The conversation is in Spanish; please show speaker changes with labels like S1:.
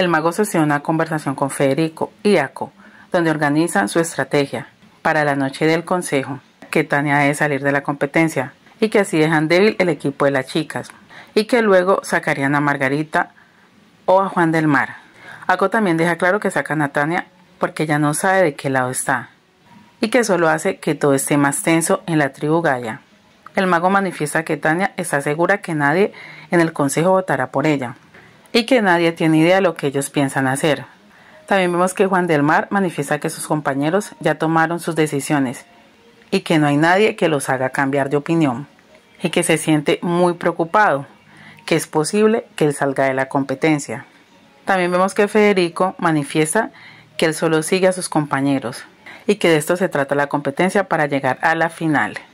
S1: el mago sesiona una conversación con Federico y Aco, donde organizan su estrategia para la noche del consejo, que Tania debe salir de la competencia y que así dejan débil el equipo de las chicas y que luego sacarían a Margarita o a Juan del Mar. Ako también deja claro que sacan a Tania porque ella no sabe de qué lado está y que solo hace que todo esté más tenso en la tribu Gaia. El mago manifiesta que Tania está segura que nadie en el consejo votará por ella, y que nadie tiene idea de lo que ellos piensan hacer. También vemos que Juan del Mar manifiesta que sus compañeros ya tomaron sus decisiones y que no hay nadie que los haga cambiar de opinión y que se siente muy preocupado, que es posible que él salga de la competencia. También vemos que Federico manifiesta que él solo sigue a sus compañeros y que de esto se trata la competencia para llegar a la final.